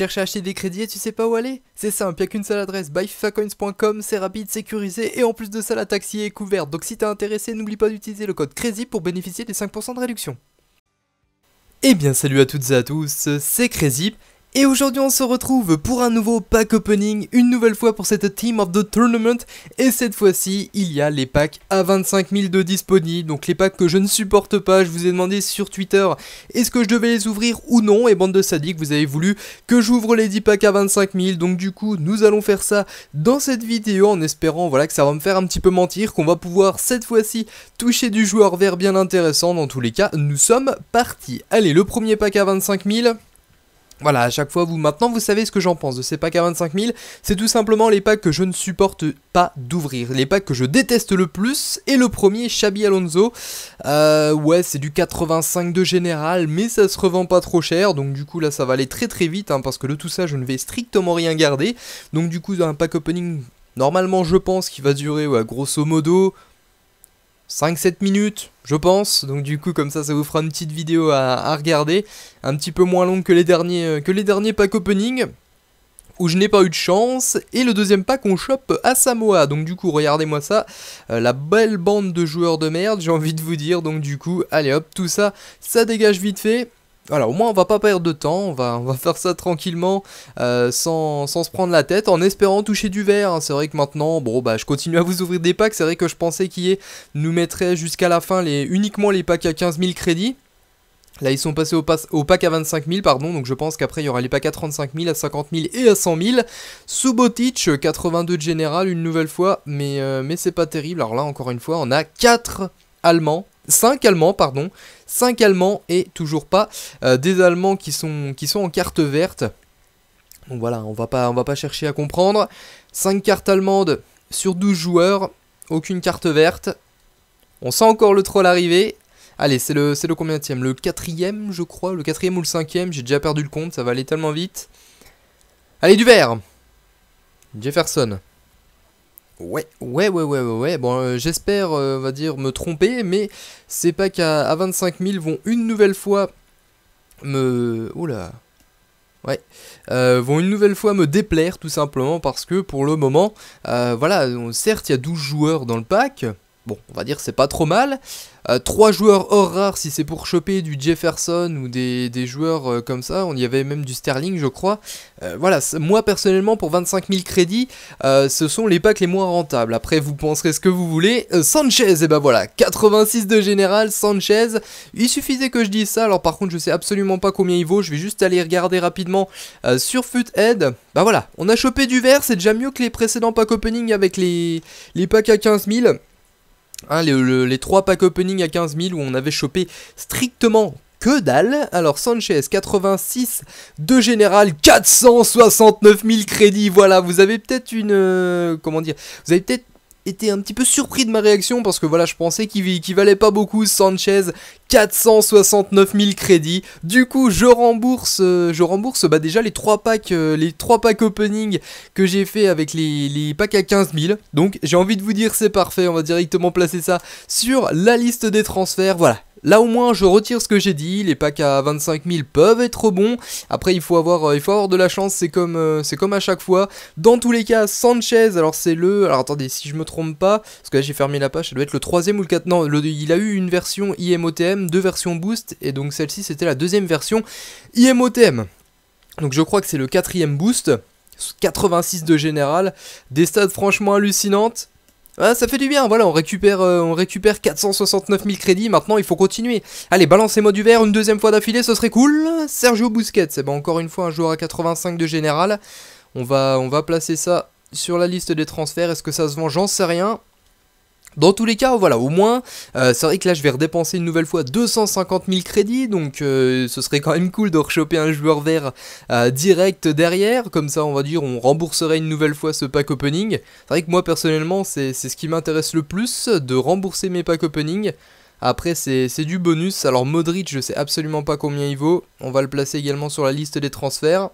cherches à acheter des crédits et tu sais pas où aller C'est simple, n'y a qu'une seule adresse, buyfifacoins.com, c'est rapide, sécurisé et en plus de ça la taxi est couverte. Donc si t'es intéressé, n'oublie pas d'utiliser le code Crazy pour bénéficier des 5% de réduction. Et eh bien salut à toutes et à tous, c'est Crazy. Et aujourd'hui on se retrouve pour un nouveau pack opening, une nouvelle fois pour cette Team of the Tournament et cette fois-ci il y a les packs à 25 000 de disponibles, donc les packs que je ne supporte pas, je vous ai demandé sur Twitter est-ce que je devais les ouvrir ou non et bande de sadiques vous avez voulu que j'ouvre les 10 packs à 25 000 donc du coup nous allons faire ça dans cette vidéo en espérant voilà que ça va me faire un petit peu mentir, qu'on va pouvoir cette fois-ci toucher du joueur vert bien intéressant dans tous les cas nous sommes partis. Allez le premier pack à 25 000 voilà, à chaque fois, vous maintenant vous savez ce que j'en pense de ces packs à 25 000. C'est tout simplement les packs que je ne supporte pas d'ouvrir, les packs que je déteste le plus. Et le premier, Shabby Alonso. Euh, ouais, c'est du 85 de général, mais ça se revend pas trop cher. Donc du coup là, ça va aller très très vite, hein, parce que de tout ça, je ne vais strictement rien garder. Donc du coup, un pack opening, normalement, je pense qu'il va durer, ouais, grosso modo, 5-7 minutes, je pense. Donc du coup, comme ça, ça vous fera une petite vidéo à, regarder. Un petit peu moins longue que les derniers, euh, que les derniers packs opening où je n'ai pas eu de chance, et le deuxième pack on chope à Samoa, donc du coup regardez-moi ça, euh, la belle bande de joueurs de merde j'ai envie de vous dire, donc du coup allez hop, tout ça, ça dégage vite fait, voilà, au moins on va pas perdre de temps, on va, on va faire ça tranquillement, euh, sans, se prendre la tête, en espérant toucher du vert, hein. C'est vrai que maintenant, bon bah je continue à vous ouvrir des packs, c'est vrai que je pensais qu'il nous mettrait jusqu'à la fin les, uniquement les packs à 15 000 crédits. Là, ils sont passés au, pack à 25 000, pardon, donc je pense qu'après, il y aura les packs à 35 000, à 50 000 et à 100 000. Subotic, 82 de général, une nouvelle fois, mais, euh, mais c'est pas terrible. Alors là, encore une fois, on a 4 Allemands 5 Allemands, pardon. 5 Allemands et toujours pas euh, des Allemands qui sont, qui sont en carte verte. Donc voilà, on va pas, on va pas chercher à comprendre. 5 cartes allemandes sur 12 joueurs, aucune carte verte. On sent encore le troll arriver. Allez, c'est le, c'est le combien de Le quatrième, je crois. Le quatrième ou le cinquième, j'ai déjà perdu le compte, ça va aller tellement vite. Allez, du vert Jefferson. Ouais, ouais, ouais, ouais, ouais, Bon, euh, j'espère, euh, on va dire, me tromper, mais c'est pas qu'à 25 000 vont une nouvelle fois me... Oula oh Ouais, euh, vont une nouvelle fois me déplaire tout simplement parce que pour le moment, voilà, certes il y a 12 joueurs dans le pack, bon, on va dire c'est pas trop mal, euh, trois 3 joueurs hors rare si c'est pour choper du Jefferson ou des, joueurs euh, comme ça. On y avait même du Sterling, je crois. Euh, voilà, moi personnellement, pour 25 000 crédits, ce sont les packs les moins rentables. Après, vous penserez ce que vous voulez. Sanchez, et bah ben voilà, 86 de général, Sanchez. Il suffisait que je dise ça. Alors, par contre, je sais absolument pas combien il vaut. Je vais juste aller regarder rapidement sur Foothead. Bah voilà, on a chopé du vert, c'est déjà mieux que les précédents packs opening avec les, les packs à 15 000. Hein, les trois packs opening à 15 000 où on avait chopé strictement que dalle. Alors Sanchez, 86 de général, 469 000 crédits. Voilà, vous avez peut-être une... Euh, comment dire Vous avez peut-être était un petit peu surpris de ma réaction parce que voilà, je pensais qu'il valait pas beaucoup Sanchez, 469 000 crédits. Du coup, je rembourse, euh, je rembourse bah, déjà les trois packs, euh, les trois packs opening que j'ai fait avec les, les, packs à 15 000. Donc, j'ai envie de vous dire, c'est parfait. On va directement placer ça sur la liste des transferts. Voilà, Là au moins je retire ce que j'ai dit, les packs à 25 000 peuvent être bons, après il faut avoir, euh, il de la chance, c'est comme, euh, comme à chaque fois. Dans tous les cas, Sanchez, alors c'est le, alors attendez si je me trompe pas, parce que là j'ai fermé la page, ça doit être le troisième ou le 4 non, il a eu une version IMOTM, deux versions boost, et donc celle-ci c'était la deuxième version IMOTM. Donc je crois que c'est le quatrième boost, 86 de général, des stats franchement hallucinantes, ah, ça fait du bien, voilà, on récupère, euh, on récupère 469 000 crédits, maintenant il faut continuer. Allez, balancez-moi du verre une deuxième fois d'affilée, ce serait cool. Sergio Busquets, c'est eh ben encore une fois un joueur à 85 de général. On va, on va placer ça sur la liste des transferts, est-ce que ça se vend J'en sais rien. Dans tous les cas, voilà, au moins, euh, c'est vrai que là je vais redépenser une nouvelle fois 250 000 crédits, donc euh, ce serait quand même cool de rechoper un joueur vert euh, direct derrière, comme ça on va dire on rembourserait une nouvelle fois ce pack opening. C'est vrai que moi personnellement c'est ce qui m'intéresse le plus, de rembourser mes pack opening. Après c'est du bonus, alors Modric je sais absolument pas combien il vaut, on va le placer également sur la liste des transferts.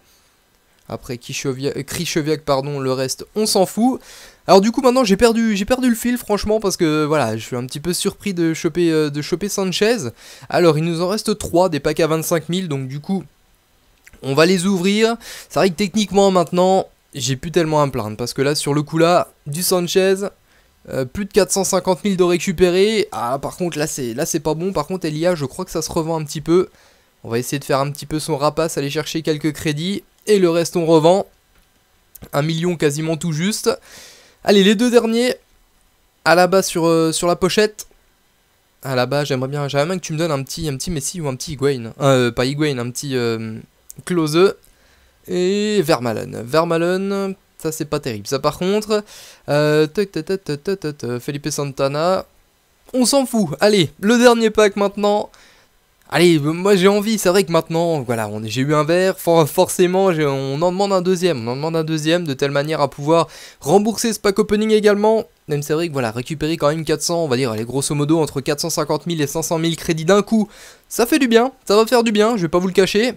Après Cricheviac, euh, pardon, le reste, on s'en fout. Alors du coup maintenant j'ai perdu j'ai perdu le fil franchement parce que voilà je suis un petit peu surpris de choper euh, de choper Sanchez. Alors il nous en reste 3 des packs à 25 000 donc du coup on va les ouvrir. C'est vrai que techniquement maintenant j'ai plus tellement à me plaindre parce que là sur le coup là du Sanchez euh, plus de 450 000 de récupérer. Ah par contre là c'est là c'est pas bon. Par contre Elia je crois que ça se revend un petit peu. On va essayer de faire un petit peu son rapace aller chercher quelques crédits et le reste on revend. Un million quasiment tout juste. Allez, les deux derniers. À la bas sur, euh, sur la pochette. À la bas, j'aimerais bien, j'aimerais bien que tu me donnes un petit, un petit Messi ou un petit Higuain. Euh, pas Higuain, un petit Close. Euh, et Vermalen. Vermalen, ça c'est pas terrible. Ça par contre, Felipe Santana, on s'en fout. Allez, le dernier pack maintenant. Allez, moi j'ai envie, c'est vrai que maintenant, voilà, j'ai eu un verre, forcément on en demande un deuxième, on en demande un deuxième de telle manière à pouvoir rembourser ce pack opening également. Même c'est vrai que voilà, récupérer quand même 400, on va dire, grosso modo entre 450 000 et 500 000 crédits d'un coup, ça fait du bien, ça va faire du bien, je vais pas vous le cacher.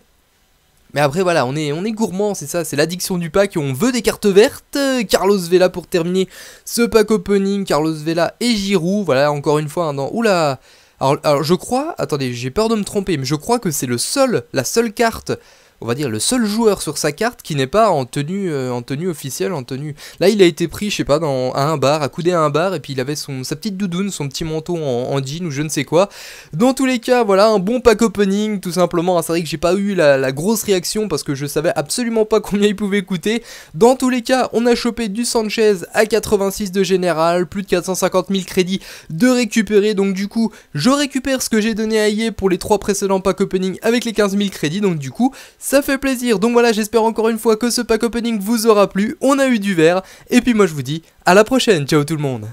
Mais après voilà, on est, on est gourmand, c'est ça, c'est l'addiction du pack, on veut des cartes vertes. Carlos Vela pour terminer ce pack opening, Carlos Vela et Giroud, voilà encore une fois, un hein, dans... Oula alors, je crois, attendez, j'ai peur de me tromper, mais je crois que c'est le seul, la seule carte on va dire, le seul joueur sur sa carte qui n'est pas en tenue, euh, en tenue officielle, en tenue. Là, il a été pris, je sais pas, dans, à un bar, accoudé à un bar, et puis il avait sa petite doudoune, son petit manteau en, jean ou je ne sais quoi. Dans tous les cas, voilà, un bon pack opening, tout simplement. Ah, c'est vrai que j'ai pas eu la, grosse réaction parce que je savais absolument pas combien il pouvait coûter. Dans tous les cas, on a chopé du Sanchez à 86 de général, plus de 450 000 crédits de récupérer. Donc du coup, je récupère ce que j'ai donné à IE pour les trois précédents pack opening avec les 15 000 crédits. Donc du coup, ça fait plaisir. Donc voilà, j'espère encore une fois que ce pack opening vous aura plu. On a eu du verre. Et puis moi, je vous dis à la prochaine. Ciao tout le monde.